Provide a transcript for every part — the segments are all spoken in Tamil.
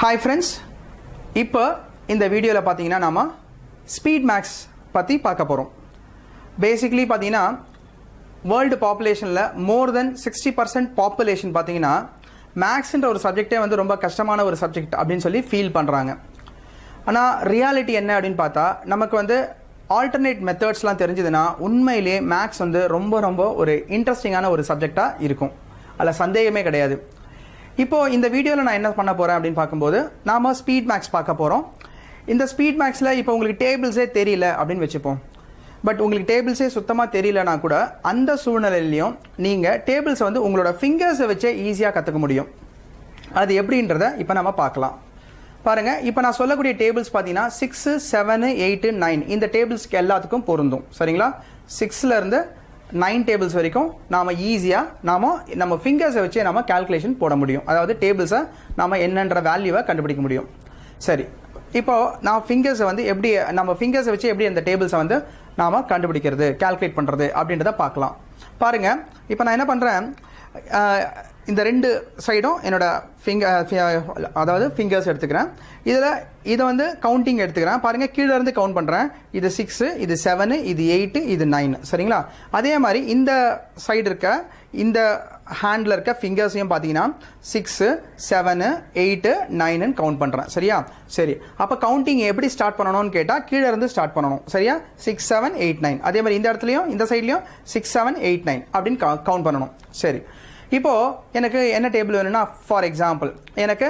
ஹாய் ஃப்ரெண்ட்ஸ் இப்போ இந்த வீடியோவில் பார்த்தீங்கன்னா நாம் ஸ்பீட் மேக்ஸ் பற்றி பார்க்க போகிறோம் பேசிக்லி பார்த்தீங்கன்னா வேர்ல்டு பாப்புலேஷனில் more than sixty percent population பார்த்தீங்கன்னா மேக்ஸுன்ற ஒரு சப்ஜெக்டே வந்து ரொம்ப கஷ்டமான ஒரு சப்ஜெக்ட் அப்படின்னு சொல்லி ஃபீல் பண்ணுறாங்க ஆனால் ரியாலிட்டி என்ன அப்படின்னு பார்த்தா நமக்கு வந்து ஆல்டர்னேட் மெத்தட்ஸ்லாம் தெரிஞ்சதுன்னா உண்மையிலேயே மேக்ஸ் வந்து ரொம்ப ரொம்ப ஒரு இன்ட்ரெஸ்டிங்கான ஒரு சப்ஜெக்டாக இருக்கும் அதில் சந்தேகமே கிடையாது இப்போது இந்த வீடியோவில் நான் என்ன பண்ண போகிறேன் அப்படின்னு பார்க்கும்போது நாம் ஸ்பீட் மேக்ஸ் பார்க்க போகிறோம் இந்த ஸ்பீட் மேக்ஸில் இப்போ உங்களுக்கு டேபிள்ஸே தெரியல அப்படின்னு வச்சுப்போம் பட் உங்களுக்கு டேபிள்ஸே சுத்தமாக தெரியலனா கூட அந்த சூழ்நிலையிலையும் நீங்கள் டேபிள்ஸை வந்து உங்களோட ஃபிங்கர்ஸை வச்சே ஈஸியாக கற்றுக்க முடியும் அது எப்படின்றத இப்போ நம்ம பார்க்கலாம் பாருங்கள் இப்போ நான் சொல்லக்கூடிய டேபிள்ஸ் பார்த்தீங்கன்னா சிக்ஸு செவனு எயிட்டு நைன் இந்த டேபிள்ஸ்க்கு எல்லாத்துக்கும் பொருந்தும் சரிங்களா சிக்ஸ்லேருந்து நைன் டேபிள்ஸ் வரைக்கும் நாம் ஈஸியாக நாம் நம்ம ஃபிங்கர்ஸை வச்சே நம்ம கேல்குலேஷன் போட முடியும் அதாவது டேபிள்ஸை நாம் என்னன்ற வேல்யூவை கண்டுபிடிக்க முடியும் சரி இப்போது நான் ஃபிங்கர்ஸை வந்து எப்படி நம்ம ஃபிங்கர்ஸை வச்சு எப்படி அந்த டேபிள்ஸை வந்து நாம் கண்டுபிடிக்கிறது கேல்குலேட் பண்ணுறது அப்படின்றத பார்க்கலாம் பாருங்கள் இப்போ நான் என்ன பண்ணுறேன் இந்த ரெண்டு சைடும் என்னோடய ஃபிங்கர் அதாவது ஃபிங்கர்ஸ் எடுத்துக்கிறேன் இதில் இதை வந்து கவுண்டிங் எடுத்துக்கிறேன் பாருங்கள் கீழே இருந்து கவுண்ட் பண்ணுறேன் இது சிக்ஸு இது செவனு இது எயிட்டு இது நைனு சரிங்களா அதே மாதிரி இந்த சைடு இருக்க இந்த ஹேண்டில் இருக்க ஃபிங்கர்ஸையும் பார்த்தீங்கன்னா சிக்ஸு செவனு எயிட்டு நைனுன்னு கவுண்ட் பண்ணுறேன் சரியா சரி அப்போ கவுண்டிங் எப்படி ஸ்டார்ட் பண்ணணும்னு கேட்டால் கீழே இருந்து ஸ்டார்ட் பண்ணணும் சரியா சிக்ஸ் செவன் எயிட் நைன் அதே மாதிரி இந்த இடத்துலையும் இந்த சைட்லையும் சிக்ஸ் செவன் எயிட் நைன் அப்படின்னு கவுண்ட் பண்ணணும் சரி இப்போது எனக்கு என்ன டேபிள் வேணும்னா ஃபார் எக்ஸாம்பிள் எனக்கு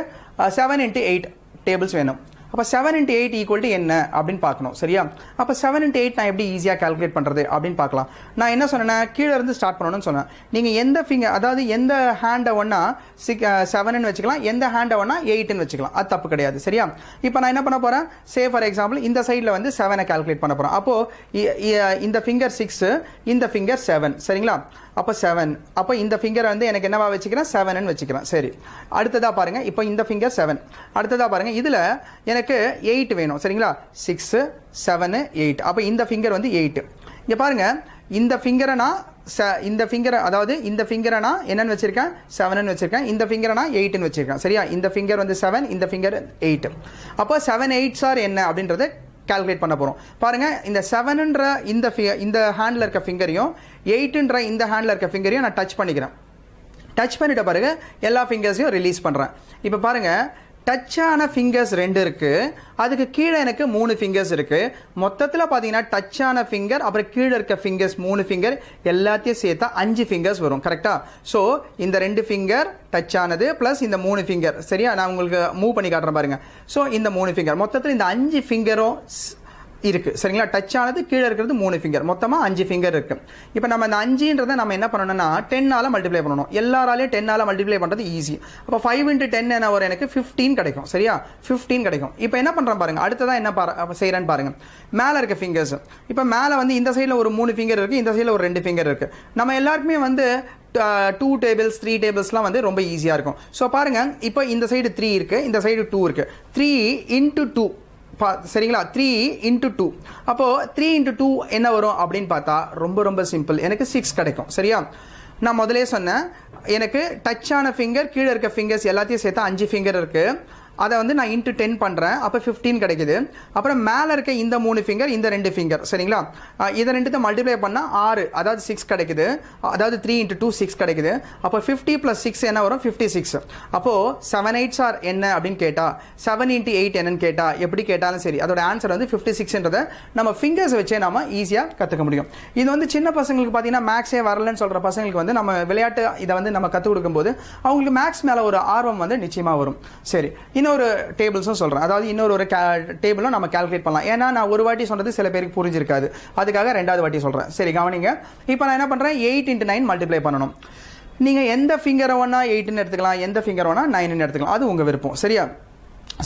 செவன் இன்ட்டு எயிட் டேபிள்ஸ் வேணும் அப்போ seven into eight equal to என்ன அப்படின்னு பார்க்கணும் சரியா அப்போ செவன் இன்ட்டு எயிட் நான் எப்படி ஈஸியாக கால்குலேட் பண்ணுறது அப்படின்னு பார்க்கலாம் நான் என்ன சொன்னேன்னா கீழே இருந்து ஸ்டார்ட் பண்ணணும்னு சொன்னேன் நீங்கள் எந்த ஃபிங்கர் அதாவது எந்த ஹேண்டை ஒன்றா சிக் செவனுன்னு வச்சுக்கலாம் எந்த ஹேண்டை ஒன்றா எயிட்டுன்னு வச்சுக்கலாம் அது தப்பு கிடையாது சரியா இப்போ நான் என்ன பண்ண போகிறேன் சே ஃபார் எக்ஸாம்பிள் இந்த சைடில் வந்து செவனை கால்குலேட் பண்ண போகிறேன் அப்போது இந்த ஃபிங்கர் சிக்ஸு இந்த ஃபிங்கர் செவன் சரிங்களா அப்போ செவன் அப்போ இந்த ஃபிங்கரை வந்து எனக்கு என்னவா வச்சுக்கிறேன் செவன்னு வச்சுக்கிறேன் சரி அடுத்ததாக பாருங்கள் இப்போ இந்த ஃபிங்கர் செவன் அடுத்ததாக பாருங்கள் இதில் எனக்கு எயிட் வேணும் சரிங்களா சிக்ஸு செவனு எயிட் அப்போ இந்த ஃபிங்கர் வந்து எயிட்டு இங்கே பாருங்கள் இந்த ஃபிங்கரை நான் ச இந்த ஃபிங்கரை அதாவது இந்த ஃபிங்கரை நான் என்னென்னு வச்சுருக்கேன் செவனுன்னு வச்சுருக்கேன் இந்த ஃபிங்கரை நான் எயிட்டுன்னு வச்சுருக்கேன் சரியா இந்த ஃபிங்கர் வந்து செவன் இந்த ஃபிங்கர் எயிட்டு அப்போ செவன் எயிட்ஸ் ஆர் என்ன அப்படின்றது கால்குலேட் பண்ண போகிறோம் பாருங்கள் இந்த செவனுன்ற இந்த ஃபிங்கர் இந்த ஹேண்டில் இருக்க ஃபிங்கரையும் எயிட்டுன்ற இந்த ஹேண்டில் இருக்க ஃபிங்கரையும் நான் டச் பண்ணிக்கிறேன் டச் பண்ணிட்ட பாருங்கள் எல்லா ஃபிங்கர்ஸையும் ரிலீஸ் பண்ணுறேன் இப்போ பாருங்கள் டச்சான ஃபிங்கர்ஸ் ரெண்டு இருக்குது அதுக்கு கீழே எனக்கு மூணு ஃபிங்கர்ஸ் இருக்குது மொத்தத்தில் பார்த்தீங்கன்னா டச்சான ஃபிங்கர் அப்புறம் கீழே இருக்க ஃபிங்கர்ஸ் மூணு ஃபிங்கர் எல்லாத்தையும் சேர்த்தா அஞ்சு ஃபிங்கர்ஸ் வரும் கரெக்டாக ஸோ இந்த ரெண்டு ஃபிங்கர் டச் ஆனது ப்ளஸ் இந்த மூணு ஃபிங்கர் சரியா நான் உங்களுக்கு மூவ் பண்ணி காட்டுறேன் பாருங்கள் ஸோ இந்த மூணு ஃபிங்கர் மொத்தத்தில் இந்த அஞ்சு ஃபிங்கரும் இருக்குது சரிங்களா டச் ஆனது கீழே இருக்கிறது மூணு ஃபிங்கர் மொத்தமாக அஞ்சு ஃபிங்கர் இருக்குது இப்போ நம்ம இந்த அஞ்சுன்றதை நம்ம என்ன பண்ணணும்னா டென்னால் மல்டிப்ளை பண்ணணும் எல்லாராலையும் டென்னால் மல்டிப்ளை பண்ணுறது ஈஸி அப்போ ஃபைவ் இன்ட்டு டென் என்ன வரும் எனக்கு ஃபிஃப்டீன் கிடைக்கும் சரியா ஃபிஃப்டீன் கிடைக்கும் இப்போ என்ன பண்ணுறேன் பாருங்கள் அடுத்ததான் என்ன பாரு செய்கிறேன்னு பாருங்கள் மேலே இருக்க ஃபிங்கர்ஸ் இப்போ மேலே வந்து இந்த சைடில் ஒரு மூணு ஃபிங்கர் இருக்குது இந்த சைடில் ஒரு ரெண்டு ஃபிங்கர் இருக்குது நம்ம எல்லாருக்குமே வந்து டூ டேபிள்ஸ் த்ரீ டேபிள்ஸ்லாம் வந்து ரொம்ப ஈஸியாக இருக்கும் ஸோ பாருங்கள் இப்போ இந்த சைடு த்ரீ இருக்குது இந்த சைடு டூ இருக்குது த்ரீ இன்ட்டு டூ பா சரிங்களா த்ரீ இன்ட்டு டூ அப்போது த்ரீ இன்ட்டு டூ என்ன வரும் அப்படின்னு பார்த்தா ரொம்ப ரொம்ப சிம்பிள் எனக்கு சிக்ஸ் கிடைக்கும் சரியா நான் முதலே சொன்னேன் எனக்கு டச்சான ஃபிங்கர் கீழே இருக்க ஃபிங்கர்ஸ் எல்லாத்தையும் சேர்த்தா அஞ்சு ஃபிங்கர் இருக்குது அதை வந்து நான் இன்ட்டு டென் பண்ணுறேன் அப்போ ஃபிஃப்டீன் கிடைக்குது அப்புறம் மேலே இருக்க இந்த மூணு ஃபிங்கர் இந்த ரெண்டு ஃபிங்கர் சரிங்களா இதை ரெண்டுத்தை மல்டிப்ளை பண்ணால் ஆறு அதாவது சிக்ஸ் கிடைக்குது அதாவது த்ரீ இன்ட்டு டூ சிக்ஸ் கிடைக்குது அப்போ ஃபிஃப்டி ப்ளஸ் சிக்ஸ் என்ன வரும் ஃபிஃப்டி சிக்ஸ் அப்போது செவன் எயிட்ஸ் ஆர் என்ன அப்படின்னு கேட்டால் செவன் இன்ட்டு எயிட் என்னன்னு கேட்டால் எப்படி கேட்டாலும் சரி அதோட ஆன்சர் வந்து ஃபிஃப்டி சிக்ஸ்ன்றதை நம்ம ஃபிங்கர்ஸ் வச்சே நம்ம ஈஸியாக கற்றுக்க முடியும் இது வந்து சின்ன பசங்களுக்கு பார்த்தீங்கன்னா மேக்ஸே வரலன்னு சொல்கிற பசங்களுக்கு வந்து நம்ம விளையாட்டு இதை வந்து நம்ம கற்றுக் கொடுக்கும்போது அவங்களுக்கு மேக்ஸ் மேலே ஒரு ஆர்வம் வந்து நிச்சயமாக வரும் சரி இன்னொரு டேபிள்ஸும் சொல்கிறேன் அதாவது இன்னொரு ஒரு டேபிளும் நம்ம கால்குலேட் பண்ணலாம் ஏன்னா நான் ஒரு வாட்டி சொன்னது சில பேருக்கு புரிஞ்சிருக்காது அதுக்காக ரெண்டாவது வாட்டி சொல்கிறேன் சரி கவனிங்க இப்போ நான் என்ன பண்ணுறேன் எயிட் இன்ட்டு நைன் மல்டிப்ளை பண்ணணும் நீங்கள் எந்த ஃபிங்கரை வேணால் எயிட்டுன்னு எடுத்துக்கலாம் எந்த ஃபிங்கர் ஒன்னா நைனுன்னு எடுத்துக்கலாம் அது உங்கள் விருப்பம் சரியா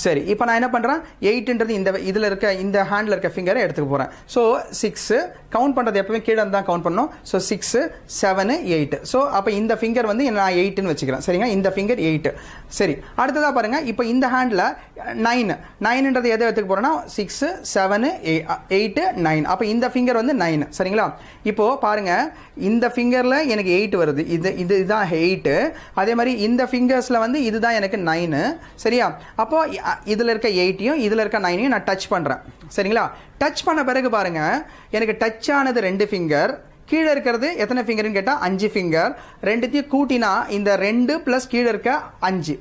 சரி இப்போ நான் என்ன பண்ணுறேன் எயிட்டுன்றது இந்த இதில் இருக்க இந்த ஹேண்டில் இருக்க ஃபிங்கரை எடுத்துக்க போகிறேன் ஸோ சிக்ஸு கவுண்ட் பண்ணுறது எப்பவுமே கீழே தான் கவுண்ட் பண்ணணும் so six seven eight so அப்போ இந்த ஃபிங்கர் வந்து நான் எயிட்டுன்னு வச்சுக்கிறேன் சரிங்க இந்த ஃபிங்கர் எயிட்டு சரி அடுத்ததாக பாருங்கள் இப்போ இந்த ஹேண்டில் நைனு நைனுன்றது எதை எடுத்துக்க போகிறேன்னா சிக்ஸு செவனு எயிட்டு நைன் அப்போ இந்த ஃபிங்கர் வந்து நைனு சரிங்களா இப்போது பாருங்கள் இந்த ஃபிங்கரில் எனக்கு எயிட் வருது இது இது இதுதான் எயிட்டு அதே மாதிரி இந்த ஃபிங்கர்ஸில் வந்து இதுதான் எனக்கு நைனு சரியா அப்போது இதில் இருக்க எயிட்டியும் இதில் இருக்க நைனையும் நான் டச் பண்ணுறேன் சரிங்களா டச் பண்ண பிறகு பாருங்கள் எனக்கு டச் ஆனது ரெண்டு ஃபிங்கர் கீழே இருக்கிறது எத்தனை ஃபிங்கர்னு கேட்டால் அஞ்சு ஃபிங்கர் ரெண்டுத்தையும் கூட்டினா இந்த ரெண்டு ப்ளஸ் கீழே இருக்க அஞ்சு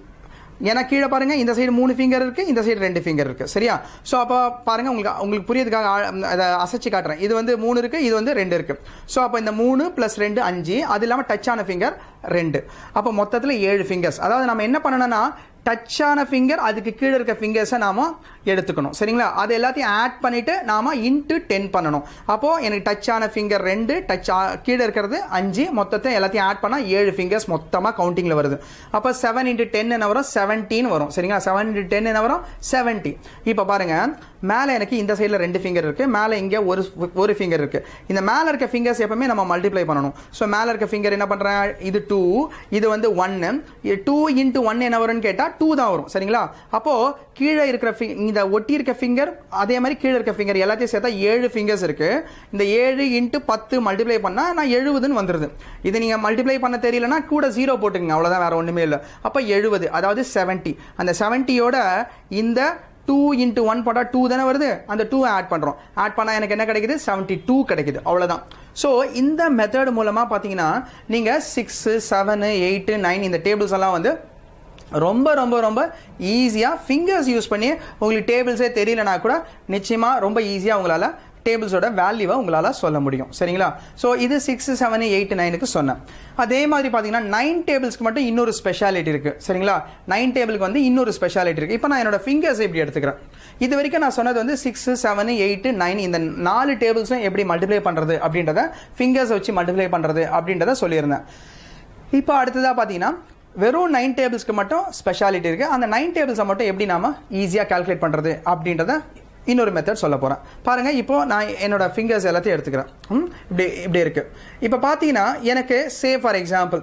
ஏன்னா கீழே பாருங்க இந்த சைடு மூணு ஃபிங்கர் இருக்கு இந்த சைடு ரெண்டு ஃபிங்கர் இருக்கு சரியா ஸோ அப்போ பாருங்க உங்களுக்கு உங்களுக்கு புரியதுக்காக அதை அசைச்சு காட்டுறேன் இது வந்து மூணு இருக்கு இது வந்து ரெண்டு இருக்கு ஸோ அப்போ இந்த மூணு ப்ளஸ் ரெண்டு அஞ்சு அது இல்லாமல் டச் ஆன ஃபிங்கர் ரெண்டு அப்போ மொத்தத்தில் ஏழு ஃபிங்கர்ஸ் அதாவது நம்ம என்ன பண்ணணும்னா டச்சான ஃபிங்கர் அதுக்கு கீழே இருக்க ஃபிங்கர்ஸை நாம் எடுத்துக்கணும் சரிங்களா அது எல்லாத்தையும் ஆட் பண்ணிவிட்டு நாம் இன்ட்டு டென் பண்ணணும் அப்போது எனக்கு டச்சான ஃபிங்கர் ரெண்டு டச் கீழே இருக்கிறது அஞ்சு மொத்தத்தை எல்லாத்தையும் ஆட் பண்ணால் ஏழு ஃபிங்கர்ஸ் மொத்தமாக கவுண்டிங்கில் வருது அப்போ செவன் இன்ட்டு டென் என்ன வரும் செவன்டீன் வரும் சரிங்களா செவன் இன்ட்டு டென் என்ன வரும் செவன்டி இப்போ பாருங்கள் மேலே எனக்கு இந்த சைடில் ரெண்டு ஃபிங்கர் இருக்குது மேலே இங்கே ஒரு ஒரு ஃபிங்கர் இருக்குது இந்த மேலே இருக்க ஃபிங்கர்ஸ் எப்பவுமே நம்ம மல்டிப்ளை பண்ணணும் ஸோ மேலே இருக்க ஃபிங்கர் என்ன பண்ணுறேன் இது டூ இது வந்து ஒன்று டூ இன்ட்டு ஒன் என்ன வரும்னு கேட்டால் டூ தான் வரும் சரிங்களா அப்போது கீழே இருக்கிற ஃபி இந்த ஒட்டி இருக்க ஃபிங்கர் அதே மாதிரி கீழே இருக்க ஃபிங்கர் எல்லாத்தையும் சேர்த்தா ஏழு ஃபிங்கர்ஸ் இருக்குது இந்த ஏழு இன்ட்டு பத்து மல்டிப்ளை பண்ணால் நான் எழுபதுன்னு வந்துடுது இது நீங்கள் மல்டிப்ளை பண்ண தெரியலனா கூட ஜீரோ போட்டுங்க அவ்வளோதான் வேறு ஒன்றுமே இல்லை அப்போ எழுபது அதாவது செவன்ட்டி அந்த செவன்ட்டியோட இந்த டூ இன்ட்டு ஒன் போட்டால் டூ தானே வருது அந்த டூ ஆட் பண்ணுறோம் ஆட் பண்ணால் எனக்கு என்ன கிடைக்குது செவன்ட்டி டூ கிடைக்குது அவ்வளோதான் ஸோ இந்த மெத்தட் மூலமாக பார்த்தீங்கன்னா நீங்கள் சிக்ஸு செவனு எயிட்டு நைன் இந்த டேபிள்ஸ் எல்லாம் வந்து ரொம்ப ரொம்ப ரொம்ப ஈஸியாக ஃபிங்கர்ஸ் யூஸ் பண்ணி உங்களுக்கு டேபிள்ஸே தெரியலனா கூட நிச்சயமாக ரொம்ப ஈஸியாக உங்களால் டேபிள்ஸோட வேல்யூவை உங்களால் சொல்ல முடியும் சரிங்களா ஸோ இது சிக்ஸ் செவன் எயிட் நைனுக்கு சொன்னேன் அதே மாதிரி பார்த்தீங்கன்னா நைன் டேபிள்ஸ்க்கு மட்டும் இன்னொரு ஸ்பெஷாலிட்டி இருக்குது சரிங்களா நைன் டேபிளுக்கு வந்து இன்னொரு ஸ்பெஷாலிட்டி இருக்குது இப்போ நான் என்னோட ஃபிங்கர்ஸ் எப்படி எடுத்துக்கிறேன் இது வரைக்கும் நான் சொன்னது வந்து சிக்ஸ் செவன் எயிட் நைன் இந்த நாலு டேபிள்ஸும் எப்படி மல்டிப்ளை பண்ணுறது அப்படின்றத ஃபிங்கர்ஸ் வச்சு மல்டிப்ளை பண்ணுறது அப்படின்றத சொல்லியிருந்தேன் இப்போ அடுத்ததாக பார்த்தீங்கன்னா வெறும் நைன் டேபிள்ஸ்க்கு மட்டும் ஸ்பெஷாலிட்டி இருக்குது அந்த நைன் டேபிள்ஸை மட்டும் எப்படி நாம் ஈஸியாக கால்குலேட் பண்ணுறது அப்படின்றத இன்னொரு மெத்தட் சொல்ல போகிறேன் பாருங்கள் இப்போது நான் என்னோட ஃபிங்கர்ஸ் எல்லாத்தையும் எடுத்துக்கிறேன் இப்படி இப்படி இருக்குது இப்போ பார்த்தீங்கன்னா எனக்கு சே ஃபார் எக்ஸாம்பிள்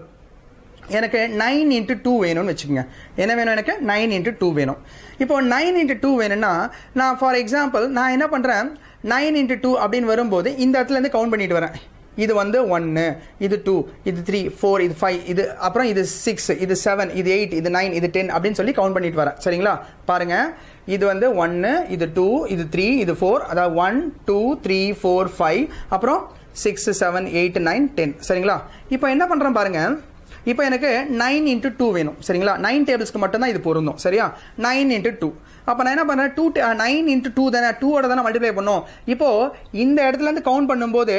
எனக்கு நைன் இன்ட்டு டூ வேணும்னு வச்சுக்கோங்க என்ன வேணும் எனக்கு நைன் இன்ட்டு டூ வேணும் இப்போ நைன் இன்ட்டு டூ வேணும்னா நான் ஃபார் எக்ஸாம்பிள் நான் என்ன பண்ணுறேன் நைன் இன்ட்டு டூ அப்படின்னு வரும்போது இந்த இடத்துலேருந்து கவுண்ட் பண்ணிட்டு வரேன் இது வந்து ஒன்று இது டூ இது த்ரீ ஃபோர் இது ஃபைவ் இது அப்புறம் இது சிக்ஸ் இது செவன் இது எயிட் இது நைன் இது டென் அப்படின்னு சொல்லி கவுண்ட் பண்ணிட்டு வரேன் சரிங்களா பாருங்கள் இது வந்து ஒன்று இது டூ இது த்ரீ இது ஃபோர் அதாவது one two three four five அப்புறம் six seven eight nine ten சரிங்களா இப்போ என்ன பண்ணுறேன் பாருங்க இப்போ எனக்கு நைன் இன்ட்டு டூ வேணும் சரிங்களா நைன் டேபிள்ஸ்க்கு மட்டும்தான் இது பொருந்தும் சரியா நைன் இன்ட்டு டூ அப்போ நான் என்ன பண்ணுறேன் டூ நைன் இன்ட்டு டூ தானே டூவோட தானே மல்டிப்ளை பண்ணோம் இப்போது இந்த இடத்துலேருந்து கவுண்ட் பண்ணும்போது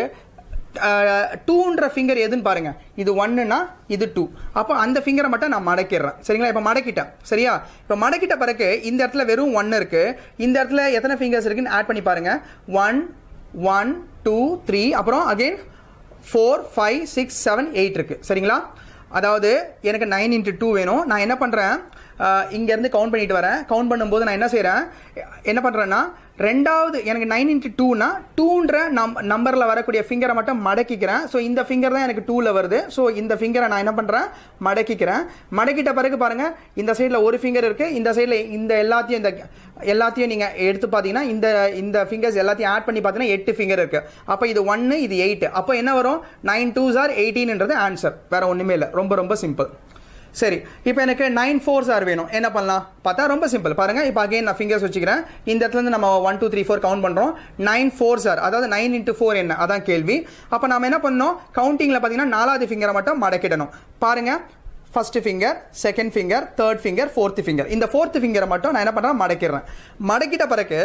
டூன்ற ஃபிங்கர் எதுன்னு பாருங்கள் இது ஒன்றுனா இது டூ அப்போ அந்த ஃபிங்கரை மட்டும் நான் மடக்கிடுறேன் சரிங்களா இப்போ மடக்கிட்டேன் சரியா இப்போ மடக்கிட்ட பிறகு இந்த இடத்துல வெறும் ஒன்று இருக்குது இந்த இடத்துல எத்தனை ஃபிங்கர்ஸ் இருக்குன்னு ஆட் பண்ணி பாருங்கள் ஒன் ஒன் டூ த்ரீ அப்புறம் again four five six seven eight இருக்குது சரிங்களா அதாவது எனக்கு நைன் இன்ட்டு டூ வேணும் நான் என்ன பண்ணுறேன் இங்கேருந்து கவுண்ட் பண்ணிட்டு வரேன் கவுண்ட் பண்ணும்போது நான் என்ன செய்கிறேன் என்ன பண்ணுறேன்னா ரெண்டாவது எனக்கு நைன் இன்ட்டு டூனா டூன்ற நம் நம்பரில் வரக்கூடிய ஃபிங்கரை மட்டும் மடக்கிக்கிறேன் ஸோ இந்த ஃபிங்கர் தான் எனக்கு டூவில் வருது ஸோ இந்த ஃபிங்கரை நான் என்ன பண்ணுறேன் மடக்கிக்கிறேன் மடக்கிட்ட பிறகு பாருங்கள் இந்த சைடில் ஒரு ஃபிங்கர் இருக்குது இந்த சைடில் இந்த எல்லாத்தையும் இந்த எல்லாத்தையும் நீங்கள் எடுத்து பார்த்தீங்கன்னா இந்த இந்த ஃபிங்கர்ஸ் எல்லாத்தையும் ஆட் பண்ணி பார்த்தீங்கன்னா எட்டு ஃபிங்கர் இருக்குது அப்போ இது ஒன்று இது எயிட்டு அப்போ என்ன வரும் நைன் டூ சார் எயிட்டீன்ன்றது ஆன்சர் வேறு ஒன்றுமே இல்லை ரொம்ப ரொம்ப சிம்பிள் சரி இப்போ எனக்கு நைன் ஃபோர் சார் வேணும் என்ன பண்ணலாம் பார்த்தா ரொம்ப சிம்பிள் பாருங்கள் இப்போ அகைன் நான் ஃபிங்கர்ஸ் வச்சுக்கிறேன் இந்த இடத்துலேருந்து நம்ம one two three four count பண்ணுறோம் நைன் ஃபோர் சார் அதாவது நைன் இன்ட்டு ஃபோர் என்ன அதான் கேள்வி அப்போ நம்ம என்ன பண்ணோம் கவுண்டிங்கில் பார்த்தீங்கன்னா நாலாவது ஃபிங்கரை மட்டும் மடக்கிடணும் பாருங்கள் first finger second finger third finger fourth finger இந்த ஃபோர்த்து ஃபிங்கரை மட்டும் நான் என்ன பண்ணுறேன் மடக்கிடுறேன் மடக்கிட்ட பிறகு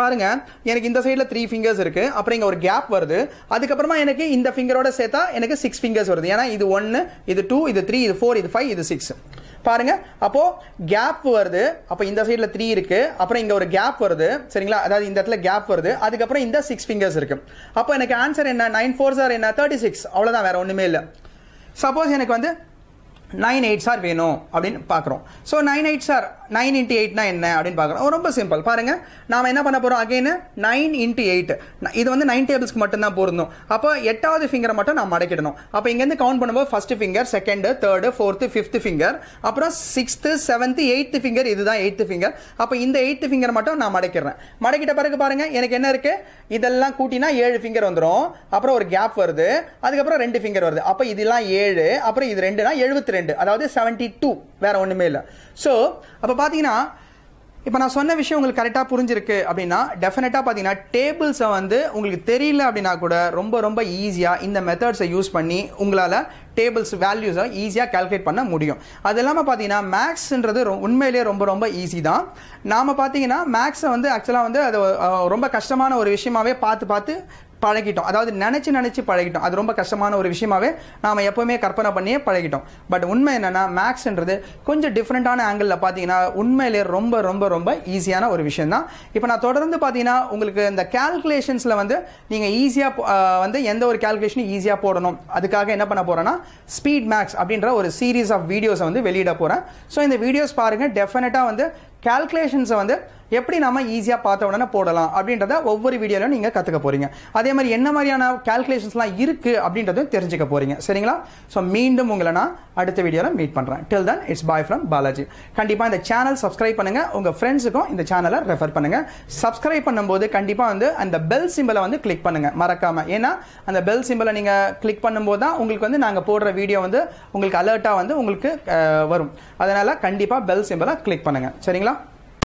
பாருங்கள் எனக்கு இந்த சைடில் த்ரீ ஃபிங்கர்ஸ் இருக்குது அப்புறம் இங்கே ஒரு கேப் வருது அதுக்கப்புறமா எனக்கு இந்த ஃபிங்கரோட சேர்த்தா எனக்கு சிக்ஸ் ஃபிங்கர்ஸ் வருது ஏன்னா இது ஒன்று இது டூ இது த்ரீ இது ஃபோர் இது ஃபைவ் இது சிக்ஸ் பாருங்க அப்போ கேப் வருது அப்போ இந்த சைடில் த்ரீ இருக்கு அப்புறம் இங்கே ஒரு கேப் வருது சரிங்களா அதாவது இந்த இடத்துல கேப் வருது அதுக்கப்புறம் இந்த சிக்ஸ் ஃபிங்கர்ஸ் இருக்கு அப்போ எனக்கு ஆன்சர் என்ன நைன் ஃபோர் சார் என்ன தேர்ட்டி சிக்ஸ் அவ்வளோதான் வேற ஒன்றுமே இல்லை சப்போஸ் எனக்கு வந்து நைன் எயிட் சார் வேணும் அப்படின்னு பார்க்குறோம் so nine eight sir nine into எயிட்னா என்ன அப்படின்னு பார்க்குறோம் ரொம்ப சிம்பிள் பாருங்கள் நாம் என்ன பண்ண போகிறோம் அகெயின் நைன் இன்ட்டு எயிட் இது வந்து நைன் டேபிள்ஸ்க்கு மட்டும்தான் பொருந்தும் அப்போ எட்டாவது ஃபிங்கரை மட்டும் நாம் மடக்கிடணும் அப்போ இங்கேருந்து கவுண்ட் பண்ணும்போது first finger second third fourth fifth finger அப்புறம் சிக்ஸ்த்து செவன்த்து எயித்து ஃபிங்கர் இதுதான் எயித்து ஃபிங்கர் அப்போ இந்த எயித்து ஃபிங்கர் மட்டும் நான் மடக்கிடுறேன் மடக்கிட்ட பிறகு பாருங்கள் எனக்கு என்ன இருக்குது இதெல்லாம் கூட்டினா ஏழு ஃபிங்கர் வந்துடும் அப்புறம் ஒரு கேப் வருது அதுக்கப்புறம் ரெண்டு ஃபிங்கர் வருது அப்போ இதெல்லாம் ஏழு அப்புறம் இது ரெண்டுனா எழுபத்தி ரெண்டு அதாவது செவன்டி டூ வேறு ஒன்றுமே இல்லை ஸோ அப்போ பார்த்தீங்கன்னா இப்போ நான் சொன்ன விஷயம் உங்களுக்கு கரெக்டாக புரிஞ்சிருக்கு அப்படின்னா டெஃபினட்டாக பார்த்தீங்கன்னா டேபிள்ஸை வந்து உங்களுக்கு தெரியல அப்படின்னா கூட ரொம்ப ரொம்ப ஈஸியாக இந்த மெத்தட்ஸை யூஸ் பண்ணி உங்களால் டேபிள்ஸ் வேல்யூஸை ஈஸியாக கால்குலேட் பண்ண முடியும் அது இல்லாமல் பார்த்தீங்கன்னா மேக்ஸ்ன்றது உண்மையிலேயே ரொம்ப ரொம்ப ஈஸி தான் நாம் பார்த்தீங்கன்னா மேக்ஸை வந்து ஆக்சுவலாக வந்து அது ரொம்ப கஷ்டமான ஒரு விஷயமாவே பார்த்து பார்த்து பழகிட்டோம் அதாவது நினச்சி நினச்சி பழகிட்டோம் அது ரொம்ப கஷ்டமான ஒரு விஷயமாவே நாம் எப்போவுமே கற்பனை பண்ணியே பழகிட்டோம் பட் உண்மை என்னென்னா மேக்ஸ்ன்றது கொஞ்சம் டிஃப்ரெண்ட்டான ஆங்கிளில் பார்த்தீங்கன்னா உண்மையிலே ரொம்ப ரொம்ப ரொம்ப ஈஸியான ஒரு விஷயம் தான் இப்போ நான் தொடர்ந்து பார்த்தீங்கன்னா உங்களுக்கு இந்த கேல்குலேஷன்ஸில் வந்து நீங்கள் ஈஸியாக வந்து எந்த ஒரு கேல்குலேஷனும் ஈஸியாக போடணும் அதுக்காக என்ன பண்ண போகிறேன்னா ஸ்பீட் மேக்ஸ் அப்படின்ற ஒரு சீரீஸ் ஆஃப் வீடியோஸை வந்து வெளியிட போகிறேன் ஸோ இந்த வீடியோஸ் பாருங்கள் டெஃபினட்டாக வந்து கேல்குலேஷன்ஸை வந்து எப்படி நம்ம ஈஸியாக பார்த்த உடனே போடலாம் அப்படின்றத ஒவ்வொரு வீடியோவிலும் நீங்கள் கற்றுக்க போகிறீங்க அதே மாதிரி என்ன மாதிரியான கேல்குலேஷன்ஸ்லாம் இருக்குது அப்படின்றதும் தெரிஞ்சுக்க போகிறீங்க சரிங்களா ஸோ மீண்டும் உங்களை நான் அடுத்த வீடியோவில் மீட் பண்ணுறேன் till then it's bye from Balaji கண்டிப்பாக இந்த சேனல் சப்ஸ்கிரைப் பண்ணுங்கள் உங்கள் ஃப்ரெண்ட்ஸுக்கும் இந்த சேனலை ரெஃபர் பண்ணுங்கள் சப்ஸ்கிரைப் பண்ணும்போது கண்டிப்பாக வந்து அந்த பெல் சிம்பிளை வந்து கிளிக் பண்ணுங்கள் மறக்காமல் ஏன்னா அந்த பெல் சிம்பிளை நீங்கள் கிளிக் பண்ணும்போது தான் உங்களுக்கு வந்து நாங்கள் போடுற வீடியோ வந்து உங்களுக்கு அலர்ட்டாக வந்து உங்களுக்கு வரும் அதனால் கண்டிப்பாக பெல் சிம்பிளை கிளிக் பண்ணுங்கள் சரிங்களா